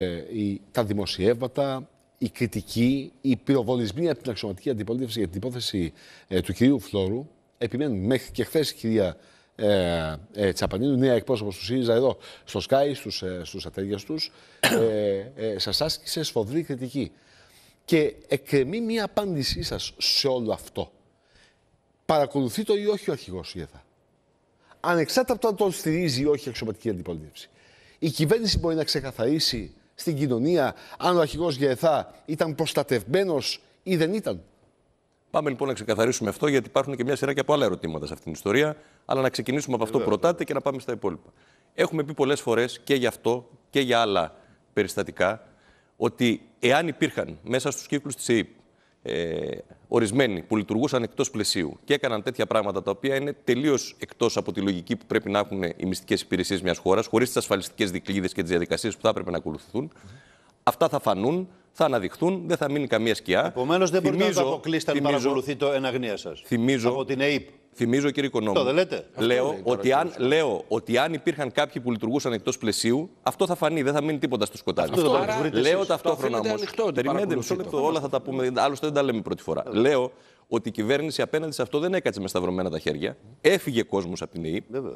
Ε, τα δημοσιεύματα, η κριτική, η πυροβολισμοί από την αξιωματική αντιπολίτευση για την υπόθεση ε, του κυρίου Φλόρου επιμένουν μέχρι και χθες η κυρία ε, ε, Τσαπανίδου, νέα εκπρόσωπος του ΣΥΡΙΖΑ εδώ στο ΣΚΑΙ, στους ε, στους τους, ε, ε σας άσκησε σφοδρή κριτική. Και εκκρεμεί μία απάντησή σας σε όλο αυτό. Παρακολουθεί το ή όχι ο αρχηγός ΙΕΘΑ. Ανεξάρτητα από το αν τον στηρίζει ή όχι η αξιωματική αντιπολίτευση. Η κυβέρνηση μπορεί να ξεκαθαρίσει στην κοινωνία, αν ο αρχηγός Γεθά ήταν προστατευμένος ή δεν ήταν. Πάμε λοιπόν να ξεκαθαρίσουμε αυτό, γιατί υπάρχουν και μια σειρά και από άλλα ερωτήματα σε αυτήν την ιστορία. Αλλά να ξεκινήσουμε από αυτό που και να πάμε στα υπόλοιπα. Έχουμε πει πολλές φορές και γι' αυτό και για άλλα περιστατικά ότι εάν υπήρχαν μέσα στους κύκλους της ΕΕΠ ε, ορισμένοι που λειτουργούσαν εκτός πλαισίου και έκαναν τέτοια πράγματα τα οποία είναι τελείως εκτός από τη λογική που πρέπει να έχουν οι μυστικές υπηρεσίες μιας χώρας, χωρίς τις ασφαλιστικές δικλείδες και τις διαδικασίες που θα έπρεπε να ακολουθούν. Αυτά θα φανούν, θα αναδειχθούν, δεν θα μείνει καμία σκιά. Επομένως, δεν θυμίζω, μπορείτε να το αποκλείσετε αν το εναγνία σας. Θυμίζω. Από την ΑΕΠ. Θυμίζω, κύριε Οικονόμου. λέτε. Λέω, ότι αν, λέω ότι αν υπήρχαν κάποιοι που λειτουργούσαν εκτός πλαισίου, αυτό θα φανεί, δεν θα μείνει τίποτα στο σκοτάδι. Αυτό, αυτό λέω ταυτόχρονα όμω. Περιμένετε μισό λεπτό, όλα θα τα πούμε. Άλλωστε δεν τα λέμε πρώτη φορά. Λέω ότι η κυβέρνηση απέναντι σε αυτό δεν έκατσε με σταυρωμένα τα χέρια. Έφυγε κόσμος από την ΕΕ.